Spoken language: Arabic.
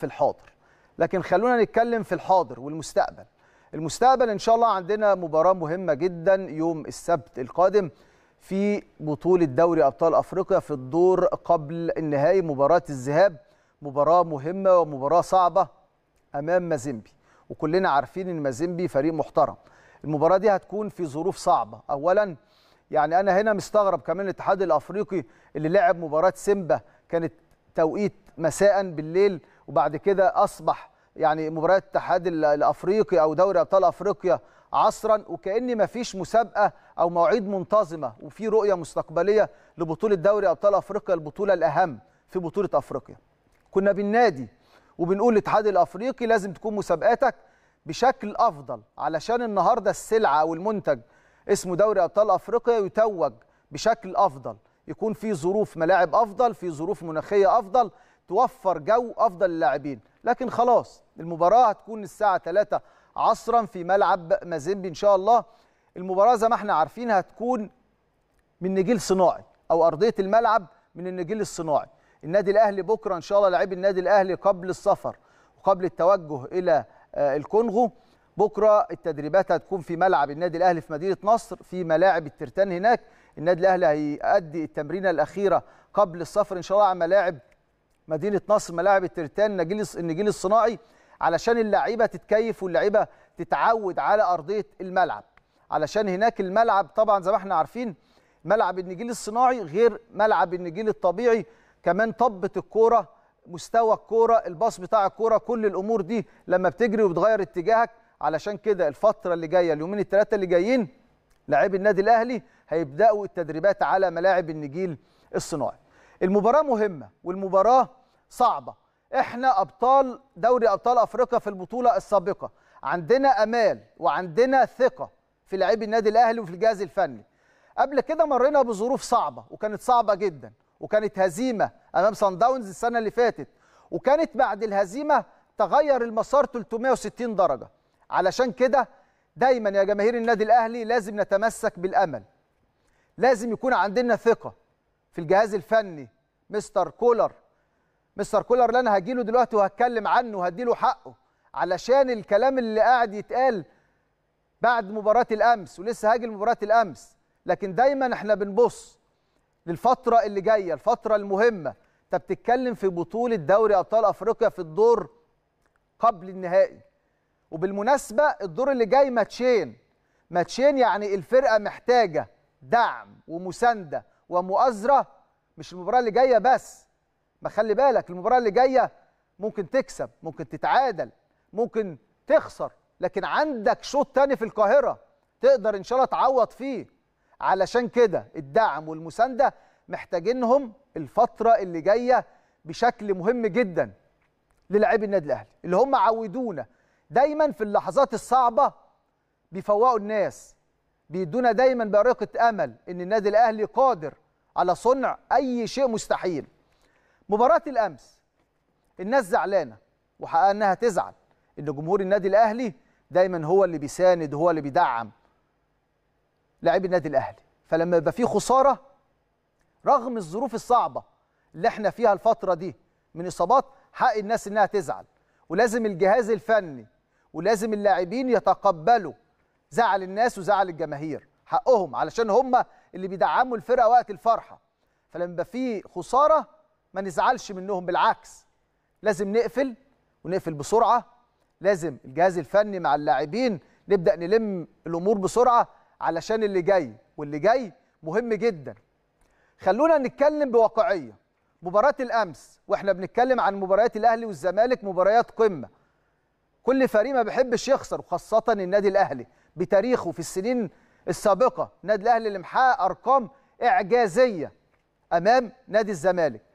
في الحاضر لكن خلونا نتكلم في الحاضر والمستقبل المستقبل ان شاء الله عندنا مباراه مهمه جدا يوم السبت القادم في بطوله دوري ابطال افريقيا في الدور قبل النهائي مباراه الذهاب مباراه مهمه ومباراه صعبه امام مازيمبي وكلنا عارفين ان مازيمبي فريق محترم المباراه دي هتكون في ظروف صعبه اولا يعني انا هنا مستغرب كمان الاتحاد الافريقي اللي لعب مباراه سيمبا كانت توقيت مساء بالليل وبعد كده اصبح يعني مباريات الاتحاد الافريقي او دوري ابطال افريقيا عصرا وكان ما فيش مسابقه او مواعيد منتظمه وفي رؤيه مستقبليه لبطوله دوري ابطال افريقيا البطوله الاهم في بطوله افريقيا كنا بالنادي وبنقول للاتحاد الافريقي لازم تكون مسابقاتك بشكل افضل علشان النهارده السلعه او المنتج اسمه دوري ابطال افريقيا يتوج بشكل افضل يكون في ظروف ملاعب افضل في ظروف مناخيه افضل توفر جو افضل للاعبين لكن خلاص المباراه هتكون الساعه 3 عصرا في ملعب مازيمبي ان شاء الله المباراه زي ما احنا عارفين هتكون من نجيل صناعي او ارضيه الملعب من النجيل الصناعي النادي الاهلي بكره ان شاء الله لاعبي النادي الاهلي قبل السفر وقبل التوجه الى آه، الكونغو بكره التدريبات هتكون في ملعب النادي الاهلي في مدينه نصر في ملاعب الترتان هناك النادي الاهلي هيأدي التمرينه الاخيره قبل السفر ان شاء الله على ملاعب مدينه نصر ملاعب الترتان النجيل النجيل الصناعي علشان اللعيبه تتكيف واللعيبه تتعود على ارضيه الملعب علشان هناك الملعب طبعا زي ما احنا عارفين ملعب النجيل الصناعي غير ملعب النجيل الطبيعي كمان طبه الكوره مستوى الكوره الباص بتاع الكوره كل الامور دي لما بتجري وبتغير اتجاهك علشان كده الفتره اللي جايه اليومين الثلاثه اللي جايين لاعبي النادي الاهلي هيبداوا التدريبات على ملاعب النجيل الصناعي المباراه مهمه والمباراه صعبه احنا ابطال دوري ابطال افريقيا في البطوله السابقه عندنا امال وعندنا ثقه في لاعبي النادي الاهلي وفي الجهاز الفني قبل كده مرينا بظروف صعبه وكانت صعبه جدا وكانت هزيمه امام سان داونز السنه اللي فاتت وكانت بعد الهزيمه تغير المسار 360 درجه علشان كده دايما يا جماهير النادي الاهلي لازم نتمسك بالامل لازم يكون عندنا ثقه في الجهاز الفني مستر كولر مستر كولر اللي انا هجي له دلوقتي وهتكلم عنه وهدي له حقه علشان الكلام اللي قاعد يتقال بعد مباراه الامس ولسه هاجي لمباراه الامس لكن دايما احنا بنبص للفتره اللي جايه الفتره المهمه انت بتتكلم في بطوله دوري ابطال افريقيا في الدور قبل النهائي وبالمناسبه الدور اللي جاي ماتشين ماتشين يعني الفرقه محتاجه دعم ومسانده ومؤازره مش المباراه اللي جايه بس ما خلي بالك المباراه اللي جايه ممكن تكسب ممكن تتعادل ممكن تخسر لكن عندك شوط تاني في القاهره تقدر ان شاء الله تعوض فيه علشان كده الدعم والمسانده محتاجينهم الفتره اللي جايه بشكل مهم جدا للاعبي النادي الاهلي اللي هم عودونا دايما في اللحظات الصعبه بيفوقوا الناس بيدونا دايما بارقه امل ان النادي الاهلي قادر على صنع اي شيء مستحيل مباراة الأمس الناس زعلانة وحقها إنها تزعل إن جمهور النادي الأهلي دايما هو اللي بيساند هو اللي بيدعم لاعبي النادي الأهلي فلما يبقى في خسارة رغم الظروف الصعبة اللي احنا فيها الفترة دي من إصابات حق الناس إنها تزعل ولازم الجهاز الفني ولازم اللاعبين يتقبلوا زعل الناس وزعل الجماهير حقهم علشان هم اللي بيدعموا الفرقه وقت الفرحه فلما يبقى في خساره ما نزعلش منهم بالعكس لازم نقفل ونقفل بسرعه لازم الجهاز الفني مع اللاعبين نبدا نلم الامور بسرعه علشان اللي جاي واللي جاي مهم جدا خلونا نتكلم بواقعيه مباراه الامس واحنا بنتكلم عن مباريات الاهلي والزمالك مباريات قمه كل فريق ما بيحبش يخسر وخاصه النادي الاهلي بتاريخه في السنين السابقه النادي الاهلي اللي محقق ارقام اعجازيه امام نادي الزمالك